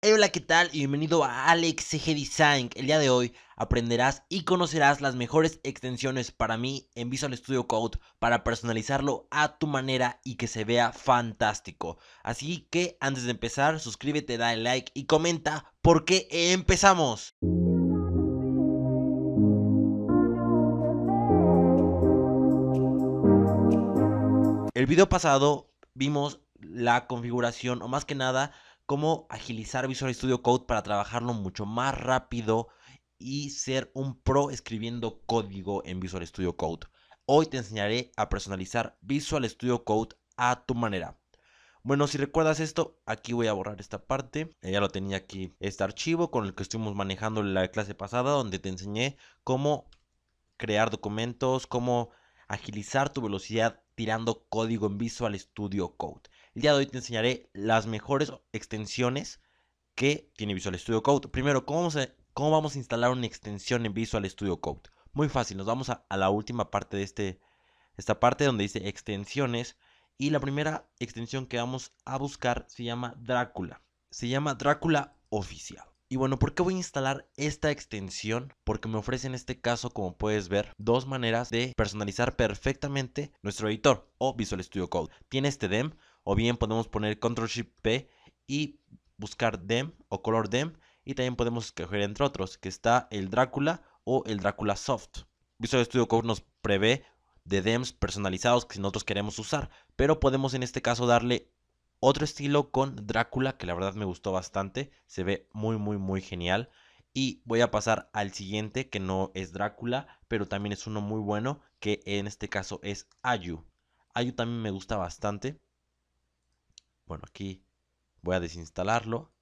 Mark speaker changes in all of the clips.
Speaker 1: Hola, ¿qué tal? Y bienvenido a Alex CG Design. El día de hoy aprenderás y conocerás las mejores extensiones para mí en Visual Studio Code para personalizarlo a tu manera y que se vea fantástico. Así que antes de empezar, suscríbete, dale like y comenta porque empezamos. El video pasado vimos la configuración o más que nada cómo agilizar Visual Studio Code para trabajarlo mucho más rápido y ser un pro escribiendo código en Visual Studio Code. Hoy te enseñaré a personalizar Visual Studio Code a tu manera. Bueno, si recuerdas esto, aquí voy a borrar esta parte. Eh, ya lo tenía aquí este archivo con el que estuvimos manejando la clase pasada donde te enseñé cómo crear documentos, cómo agilizar tu velocidad tirando código en Visual Studio Code. El día de hoy te enseñaré las mejores extensiones que tiene Visual Studio Code. Primero, ¿cómo vamos a, instalar una extensión en Visual Studio Code? Muy fácil, nos vamos a, la última parte de este, esta parte donde dice extensiones. Y la primera extensión que vamos a buscar se llama Drácula. Se llama Drácula Oficial. Y bueno, ¿por qué voy a instalar esta extensión? Porque me ofrece en este caso, como puedes ver, dos maneras de personalizar perfectamente nuestro editor o Visual Studio Code. Tiene este demo o bien podemos poner Control Shift P y buscar dem o color dem. Y también podemos escoger entre otros, que está el Drácula o el Drácula Soft. Visual Studio Code nos prevé de DEMs personalizados que nosotros queremos usar, pero podemos en este caso darle otro estilo con Drácula, que la verdad me gustó bastante, se ve muy muy muy genial. Y voy a pasar al siguiente, que no es Drácula, pero también es uno muy bueno, que en este caso es Ayu. Ayu también me gusta bastante. Bueno, aquí voy a desinstalarlo.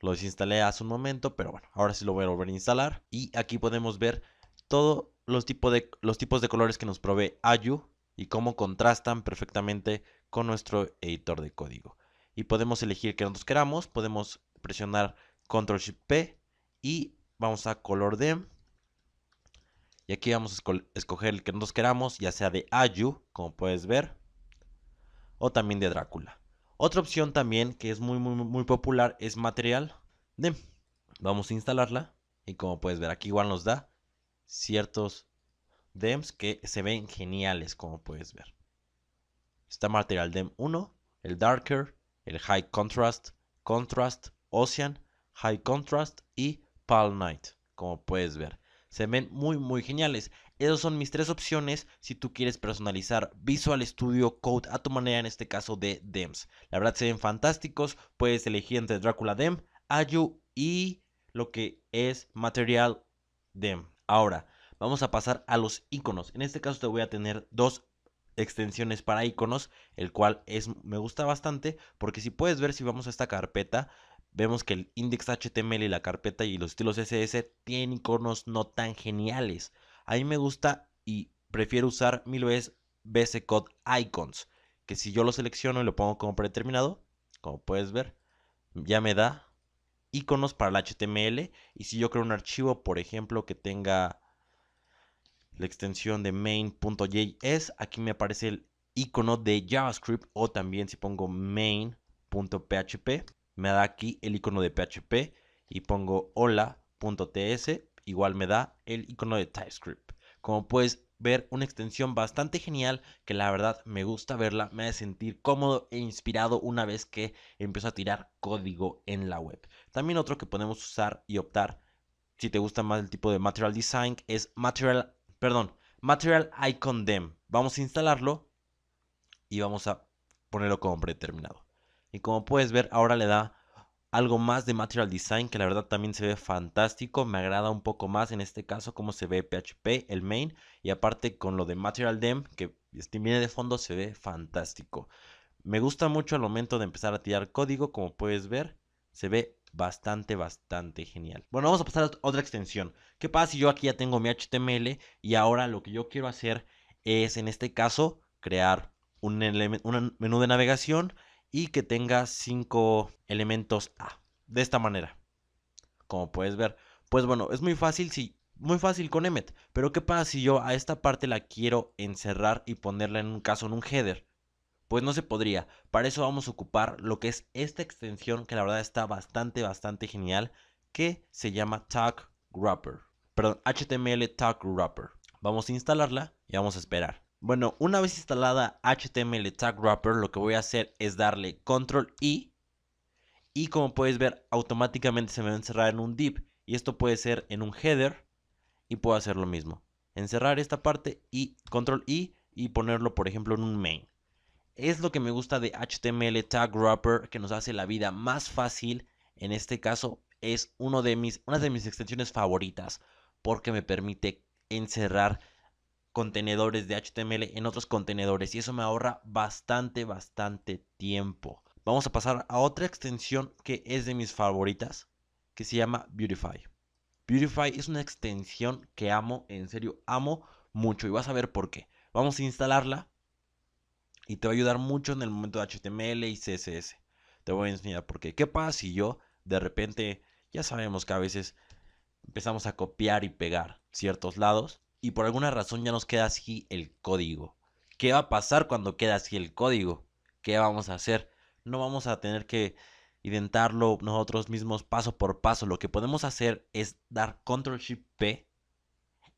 Speaker 1: Lo desinstalé hace un momento, pero bueno, ahora sí lo voy a volver a instalar. Y aquí podemos ver todos los, tipos de colores que nos provee Ayu y cómo contrastan perfectamente con nuestro editor de código. Y podemos elegir el que nos queramos, podemos presionar Control Shift P y vamos a color de y aquí vamos a escoger el que nos queramos, ya sea de Ayu, como puedes ver, o también de Drácula. Otra opción también que es muy, muy, muy popular es material. DEM, vamos a instalarla y como puedes ver aquí igual nos da ciertos DEMs que se ven geniales como puedes ver. Está material DEM 1, el Darker, el High Contrast, Contrast, Ocean, High Contrast y Pal Night como puedes ver. Se ven muy muy geniales. Esas son mis tres opciones si tú quieres personalizar Visual Studio Code a tu manera, en este caso de DEMS. La verdad se ven fantásticos, puedes elegir entre Drácula DEM, Ayu y lo que es Material DEM. Ahora, vamos a pasar a los iconos. En este caso te voy a tener dos extensiones para iconos, el cual es, me gusta bastante porque si puedes ver si vamos a esta carpeta, vemos que el index.html y la carpeta y los estilos CSS tienen iconos no tan geniales. A mí me gusta y prefiero usar mil veces es, Code Icons, que si yo lo selecciono y lo pongo como predeterminado, como puedes ver, ya me da iconos para el HTML. Y si yo creo un archivo, por ejemplo, que tenga la extensión de main.js, aquí me aparece el icono de JavaScript o también si pongo main.php, me da aquí el icono de PHP y pongo hola.ts igual me da el icono de TypeScript. Como puedes ver, una extensión bastante genial que la verdad me gusta verla, me hace sentir cómodo e inspirado una vez que empiezo a tirar código en la web. También otro que podemos usar y optar si te gusta más el tipo de Material Design es Material, perdón, Material Icon Dem. Vamos a instalarlo y vamos a ponerlo como predeterminado. Y como puedes ver, ahora le da algo más de Material Design que la verdad también se ve fantástico. Me agrada un poco más en este caso cómo se ve PHP, el main. Y aparte con lo de Material Dem que este, viene de fondo se ve fantástico. Me gusta mucho al momento de empezar a tirar código, como puedes ver, se ve bastante, bastante genial. Bueno, vamos a pasar a otra extensión. ¿Qué pasa si yo aquí ya tengo mi HTML y ahora lo que yo quiero hacer es, en este caso, crear un, un menú de navegación y que tenga 5 elementos A. De esta manera. Como puedes ver. Pues bueno, es muy fácil si muy fácil con Emmet, pero ¿qué pasa si yo a esta parte la quiero encerrar y ponerla en un caso en un header? Pues no se podría, para eso vamos a ocupar lo que es esta extensión que la verdad está bastante, bastante genial, que se llama Tag Wrapper, perdón, HTML Tag Wrapper. Vamos a instalarla y vamos a esperar. Bueno, una vez instalada HTML Tag Wrapper, lo que voy a hacer es darle Control I. Y como puedes ver, automáticamente se me va a encerrar en un div. Y esto puede ser en un header. Y puedo hacer lo mismo. Encerrar esta parte y Control I y ponerlo, por ejemplo, en un main. Es lo que me gusta de HTML Tag Wrapper, que nos hace la vida más fácil. En este caso, es de mis, una de mis extensiones favoritas, porque me permite encerrar contenedores de HTML en otros contenedores y eso me ahorra bastante, bastante tiempo. Vamos a pasar a otra extensión que es de mis favoritas, que se llama Beautify. Beautify es una extensión que amo, en serio, amo mucho y vas a ver por qué. Vamos a instalarla y te va a ayudar mucho en el momento de HTML y CSS. Te voy a enseñar por qué. ¿Qué pasa si yo de repente, ya sabemos que a veces empezamos a copiar y pegar ciertos lados y por alguna razón ya nos queda así el código. ¿Qué va a pasar cuando queda así el código? ¿Qué vamos a hacer? No vamos a tener que identarlo nosotros mismos paso por paso. Lo que podemos hacer es dar control shift P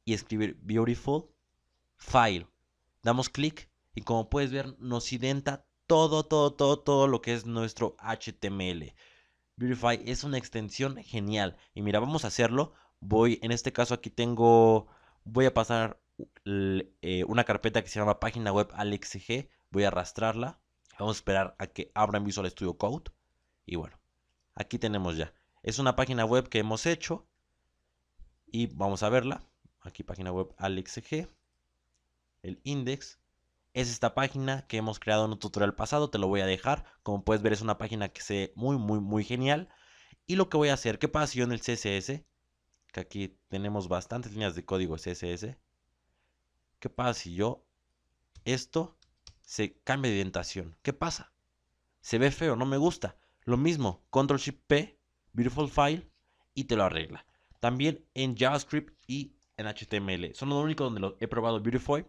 Speaker 1: y escribir beautiful file. Damos clic y como puedes ver nos identa todo, todo, todo, todo lo que es nuestro HTML. Beautify es una extensión genial. Y mira, vamos a hacerlo. Voy, en este caso aquí tengo voy a pasar eh, una carpeta que se llama página web alexg, voy a arrastrarla, vamos a esperar a que abra en Visual Studio Code y bueno, aquí tenemos ya. Es una página web que hemos hecho y vamos a verla. Aquí página web alexg, el index. Es esta página que hemos creado en un tutorial pasado, te lo voy a dejar. Como puedes ver es una página que se muy muy muy genial. Y lo que voy a hacer, ¿qué pasa si yo en el CSS aquí tenemos bastantes líneas de código CSS. ¿Qué pasa si yo esto se cambia de orientación? ¿Qué pasa? Se ve feo, no me gusta. Lo mismo, Control Shift P, Beautiful File y te lo arregla. También en JavaScript y en HTML. Son los únicos donde lo he probado Beautify,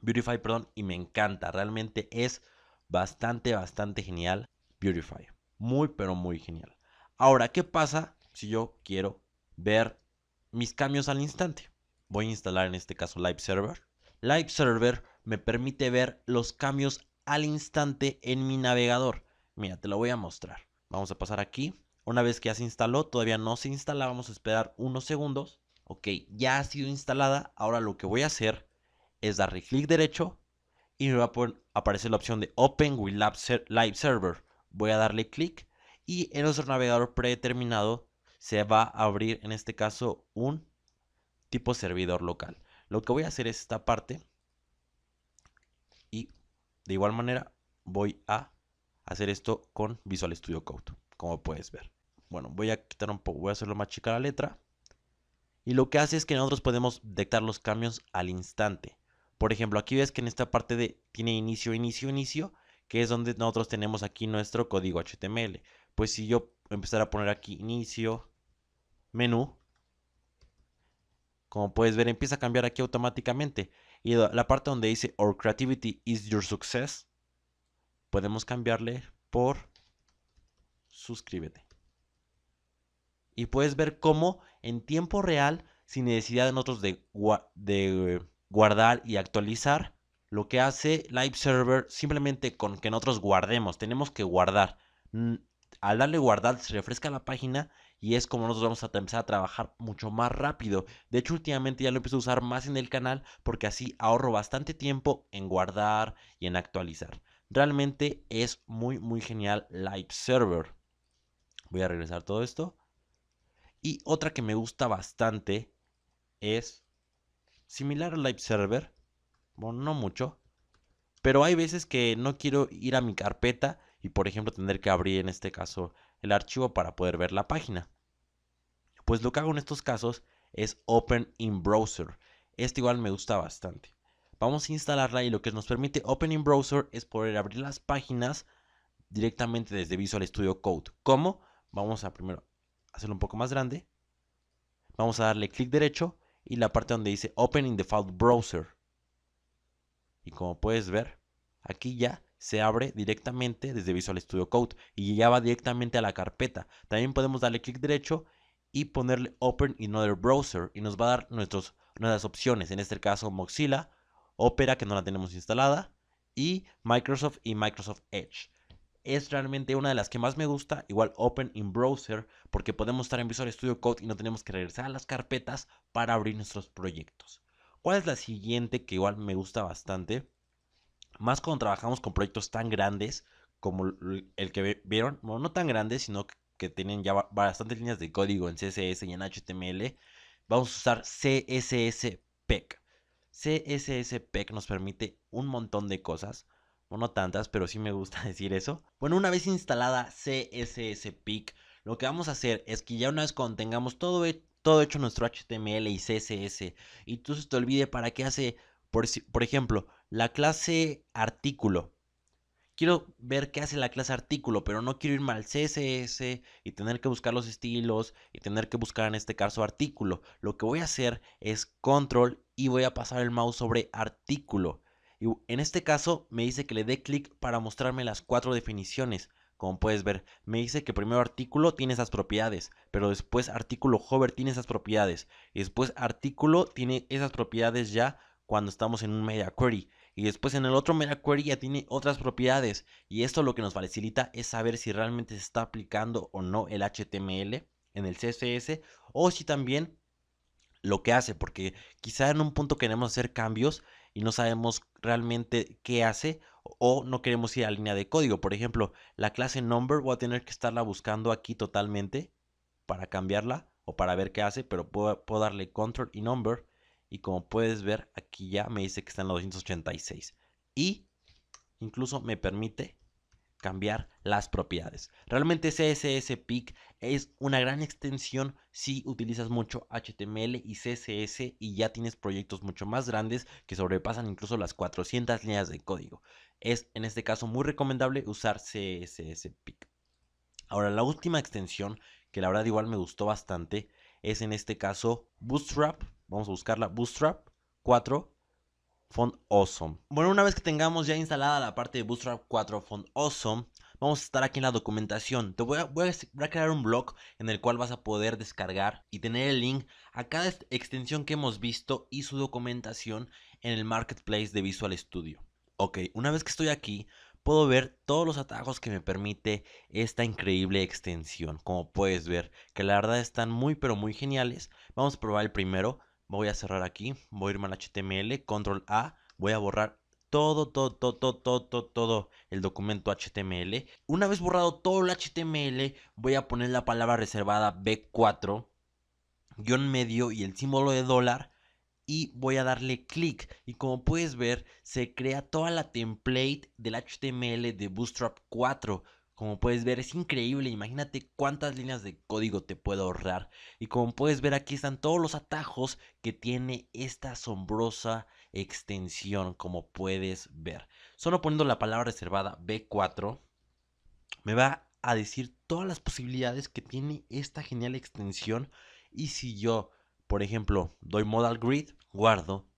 Speaker 1: Beautify, perdón, y me encanta. Realmente es bastante, bastante genial Beautify. Muy, pero muy genial. Ahora, ¿qué pasa si yo quiero ver mis cambios al instante. Voy a instalar en este caso Live Server. Live Server me permite ver los cambios al instante en mi navegador. Mira, te lo voy a mostrar. Vamos a pasar aquí. Una vez que ya se instaló, todavía no se instala, vamos a esperar unos segundos. Ok, ya ha sido instalada. Ahora lo que voy a hacer es darle clic derecho y me va a aparecer la opción de Open with Live Server. Voy a darle clic y en nuestro navegador predeterminado se va a abrir en este caso un tipo servidor local. Lo que voy a hacer es esta parte y de igual manera voy a hacer esto con Visual Studio Code, como puedes ver. Bueno, voy a quitar un poco, voy a hacerlo más chica la letra. Y lo que hace es que nosotros podemos detectar los cambios al instante. Por ejemplo, aquí ves que en esta parte de tiene inicio, inicio, inicio, que es donde nosotros tenemos aquí nuestro código HTML. Pues si yo empezar a poner aquí inicio, menú, como puedes ver, empieza a cambiar aquí automáticamente. Y la parte donde dice Our creativity is your success, podemos cambiarle por suscríbete. Y puedes ver cómo en tiempo real, sin necesidad de nosotros de, de guardar y actualizar, lo que hace Live Server simplemente con que nosotros guardemos, tenemos que guardar. Al darle guardar se refresca la página y es como nosotros vamos a empezar a trabajar mucho más rápido. De hecho, últimamente ya lo empiezo a usar más en el canal porque así ahorro bastante tiempo en guardar y en actualizar. Realmente es muy, muy genial Live Server. Voy a regresar todo esto. Y otra que me gusta bastante es similar a Live Server. Bueno, no mucho. Pero hay veces que no quiero ir a mi carpeta y por ejemplo tener que abrir en este caso el archivo para poder ver la página. Pues lo que hago en estos casos es Open in Browser. Este igual me gusta bastante. Vamos a instalarla y lo que nos permite Open in Browser es poder abrir las páginas directamente desde Visual Studio Code. ¿Cómo? Vamos a primero hacerlo un poco más grande. Vamos a darle clic derecho y la parte donde dice Open in Default Browser. Y como puedes ver, aquí ya se abre directamente desde Visual Studio Code y ya va directamente a la carpeta. También podemos darle clic derecho y ponerle Open in Other Browser y nos va a dar nuestras nuestras opciones, en este caso Mozilla, Opera que no la tenemos instalada y Microsoft y Microsoft Edge es realmente una de las que más me gusta, igual Open in Browser, porque podemos estar en Visual Studio Code y no tenemos que regresar a las carpetas para abrir nuestros proyectos. ¿Cuál es la siguiente que igual me gusta bastante? Más cuando trabajamos con proyectos tan grandes como el que vieron, no tan grandes, sino que, tienen ya bastantes líneas de código en CSS y en HTML, vamos a usar CSS PEC. CSS PEC nos permite un montón de cosas, bueno, no tantas, pero sí me gusta decir eso. Bueno, una vez instalada CSS PEC, lo que vamos a hacer es que ya una vez cuando tengamos todo, todo hecho nuestro HTML y CSS y tú se te olvide para qué hace por, ejemplo, la clase artículo. Quiero ver qué hace la clase artículo, pero no quiero ir al CSS y tener que buscar los estilos y tener que buscar en este caso artículo. Lo que voy a hacer es control y voy a pasar el mouse sobre artículo. Y en este caso me dice que le dé clic para mostrarme las cuatro definiciones. Como puedes ver, me dice que primero artículo tiene esas propiedades, pero después artículo hover tiene esas propiedades, y después artículo tiene esas propiedades ya cuando estamos en un Media query. Y después en el otro Media query ya tiene otras propiedades. Y esto lo que nos facilita es saber si realmente se está aplicando o no el HTML en el CSS o si también lo que hace, porque quizá en un punto queremos hacer cambios y no sabemos realmente qué hace o no queremos ir a la línea de código. Por ejemplo, la clase number voy a tener que estarla buscando aquí totalmente para cambiarla o para ver qué hace, pero puedo darle control y number y como puedes ver, aquí ya me dice que está en la 286. Y incluso me permite cambiar las propiedades. Realmente CSS Pick es una gran extensión si utilizas mucho HTML y CSS y ya tienes proyectos mucho más grandes que sobrepasan incluso las 400 líneas de código. Es en este caso muy recomendable usar CSS Pick. Ahora la última extensión que la verdad igual me gustó bastante es en este caso Bootstrap Vamos a buscar la Bootstrap 4 Font Awesome. Bueno, una vez que tengamos ya instalada la parte de Bootstrap 4 Font Awesome, vamos a estar aquí en la documentación. Te voy a, voy a, crear un blog en el cual vas a poder descargar y tener el link a cada extensión que hemos visto y su documentación en el marketplace de Visual Studio. Ok, una vez que estoy aquí, puedo ver todos los atajos que me permite esta increíble extensión. Como puedes ver, que la verdad están muy pero muy geniales. Vamos a probar el primero voy a cerrar aquí, voy a irme al HTML, control A, voy a borrar todo, todo, todo, todo, todo, todo el documento HTML. Una vez borrado todo el HTML, voy a poner la palabra reservada B4, guión medio y el símbolo de dólar y voy a darle clic y como puedes ver se crea toda la template del HTML de Bootstrap 4 como puedes ver, es increíble. Imagínate cuántas líneas de código te puedo ahorrar. Y como puedes ver, aquí están todos los atajos que tiene esta asombrosa extensión, como puedes ver. Solo poniendo la palabra reservada B4, me va a decir todas las posibilidades que tiene esta genial extensión. Y si yo, por ejemplo, doy modal grid, guardo,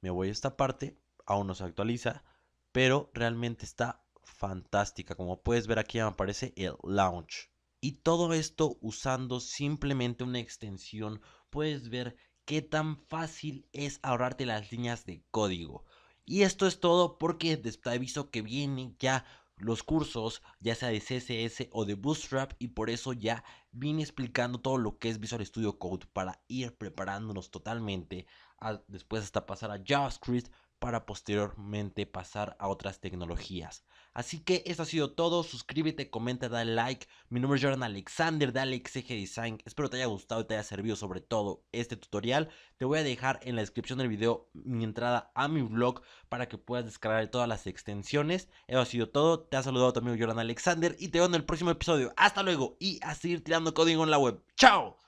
Speaker 1: me voy a esta parte, aún no se actualiza, pero realmente está fantástica. Como puedes ver aquí aparece el launch. Y todo esto usando simplemente una extensión, puedes ver qué tan fácil es ahorrarte las líneas de código. Y esto es todo porque te aviso que vienen ya los cursos, ya sea de CSS o de Bootstrap, y por eso ya vine explicando todo lo que es Visual Studio Code para ir preparándonos totalmente después hasta pasar a JavaScript para posteriormente pasar a otras tecnologías. Así que eso ha sido todo, suscríbete, comenta, dale like, mi nombre es Jordan Alexander de Alex Design, espero te haya gustado y te haya servido sobre todo este tutorial, te voy a dejar en la descripción del video mi entrada a mi blog para que puedas descargar todas las extensiones, eso ha sido todo, te ha saludado también Jordan Alexander y te veo en el próximo episodio, hasta luego y a seguir tirando código en la web, chao.